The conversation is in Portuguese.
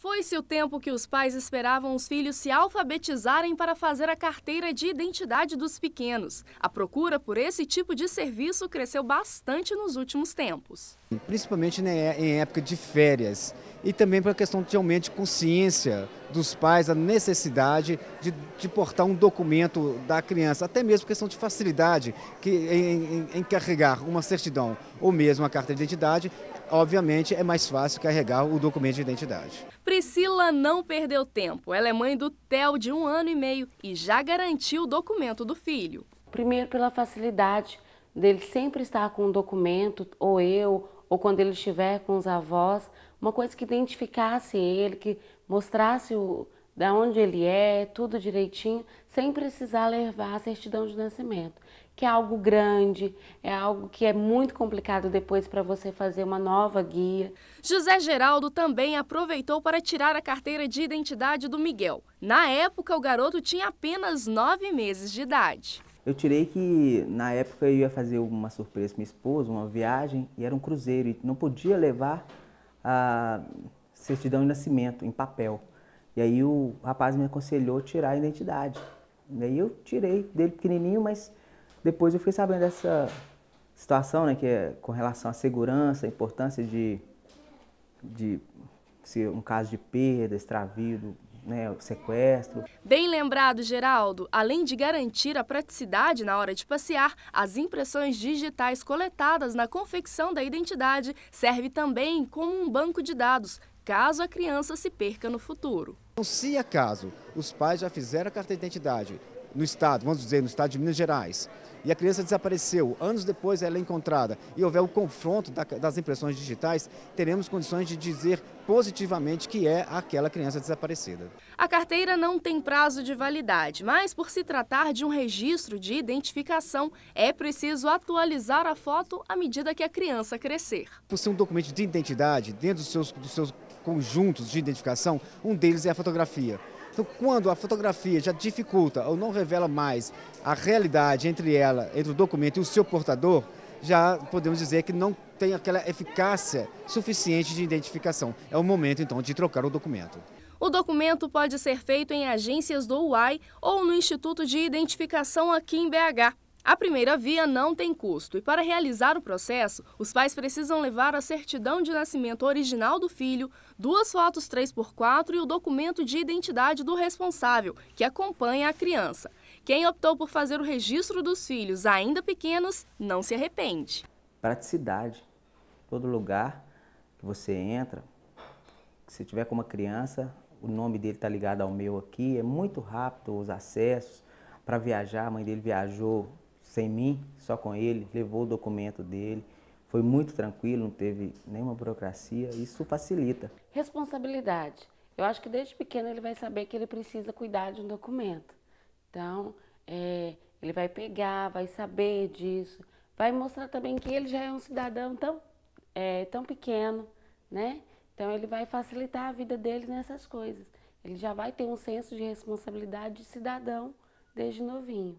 Foi-se o tempo que os pais esperavam os filhos se alfabetizarem para fazer a carteira de identidade dos pequenos. A procura por esse tipo de serviço cresceu bastante nos últimos tempos. Principalmente né, em época de férias e também para a questão de aumento de consciência dos pais, a necessidade de, de portar um documento da criança, até mesmo questão de facilidade que, em, em, em carregar uma certidão ou mesmo a carta de identidade, obviamente é mais fácil carregar o documento de identidade. Priscila não perdeu tempo. Ela é mãe do Theo de um ano e meio e já garantiu o documento do filho. Primeiro pela facilidade dele sempre estar com um documento, ou eu, ou quando ele estiver com os avós, uma coisa que identificasse ele, que mostrasse o, da onde ele é, tudo direitinho, sem precisar levar a certidão de nascimento, que é algo grande, é algo que é muito complicado depois para você fazer uma nova guia. José Geraldo também aproveitou para tirar a carteira de identidade do Miguel. Na época, o garoto tinha apenas nove meses de idade. Eu tirei que na época eu ia fazer uma surpresa para minha esposa, uma viagem, e era um cruzeiro, e não podia levar a certidão de nascimento em papel. E aí o rapaz me aconselhou tirar a identidade. E aí eu tirei dele pequenininho, mas depois eu fiquei sabendo dessa situação, né, que é com relação à segurança, a importância de, de se um caso de perda, extravio né, o sequestro. Bem lembrado, Geraldo, além de garantir a praticidade na hora de passear, as impressões digitais coletadas na confecção da identidade serve também como um banco de dados, caso a criança se perca no futuro. Então, se acaso os pais já fizeram a carta de identidade no estado, vamos dizer, no estado de Minas Gerais, e a criança desapareceu, anos depois ela é encontrada e houver o confronto das impressões digitais, teremos condições de dizer positivamente que é aquela criança desaparecida. A carteira não tem prazo de validade, mas por se tratar de um registro de identificação, é preciso atualizar a foto à medida que a criança crescer. Por ser um documento de identidade, dentro dos seus, dos seus conjuntos de identificação, um deles é a fotografia. Então, quando a fotografia já dificulta ou não revela mais a realidade entre ela, entre o documento e o seu portador, já podemos dizer que não tem aquela eficácia suficiente de identificação. É o momento, então, de trocar o documento. O documento pode ser feito em agências do UAI ou no Instituto de Identificação aqui em BH. A primeira via não tem custo e, para realizar o processo, os pais precisam levar a certidão de nascimento original do filho, duas fotos 3x4 e o documento de identidade do responsável, que acompanha a criança. Quem optou por fazer o registro dos filhos ainda pequenos não se arrepende. Praticidade. Todo lugar que você entra, se tiver com uma criança, o nome dele está ligado ao meu aqui, é muito rápido os acessos. Para viajar, a mãe dele viajou sem mim, só com ele, levou o documento dele. Foi muito tranquilo, não teve nenhuma burocracia, isso facilita. Responsabilidade. Eu acho que desde pequeno ele vai saber que ele precisa cuidar de um documento. Então, é, ele vai pegar, vai saber disso, vai mostrar também que ele já é um cidadão tão, é, tão pequeno, né? Então, ele vai facilitar a vida dele nessas coisas. Ele já vai ter um senso de responsabilidade de cidadão desde novinho.